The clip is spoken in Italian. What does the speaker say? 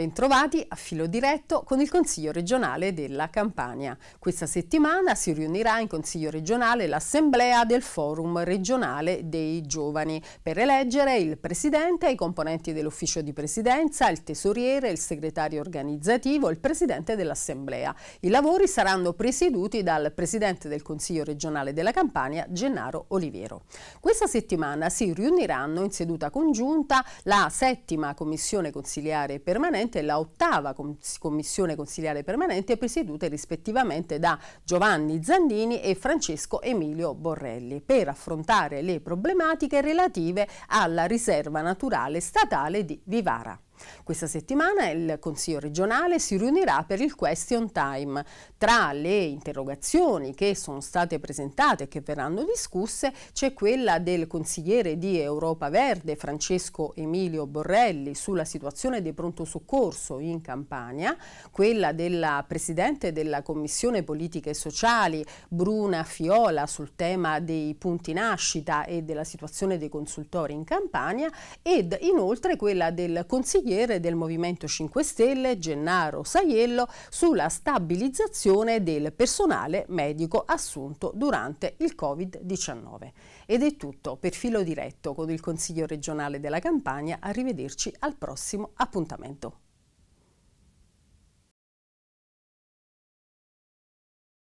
Bentrovati a filo diretto con il Consiglio regionale della Campania. Questa settimana si riunirà in Consiglio regionale l'Assemblea del Forum regionale dei giovani per eleggere il Presidente, i componenti dell'Ufficio di Presidenza, il Tesoriere, il Segretario organizzativo e il Presidente dell'Assemblea. I lavori saranno presieduti dal Presidente del Consiglio regionale della Campania, Gennaro Oliviero. Questa settimana si riuniranno in seduta congiunta la settima Commissione Consiliare Permanente Permanente e la ottava Commissione Consigliare Permanente presiedute rispettivamente da Giovanni Zandini e Francesco Emilio Borrelli per affrontare le problematiche relative alla riserva naturale statale di Vivara. Questa settimana il Consiglio regionale si riunirà per il question time. Tra le interrogazioni che sono state presentate e che verranno discusse c'è quella del consigliere di Europa Verde Francesco Emilio Borrelli sulla situazione dei pronto soccorso in Campania, quella della Presidente della Commissione Politiche e Sociali Bruna Fiola sul tema dei punti nascita e della situazione dei consultori in Campania ed inoltre quella del consigliere consigliere del Movimento 5 Stelle Gennaro Saiello sulla stabilizzazione del personale medico assunto durante il Covid-19. Ed è tutto per filo diretto con il Consiglio regionale della Campania. Arrivederci al prossimo appuntamento.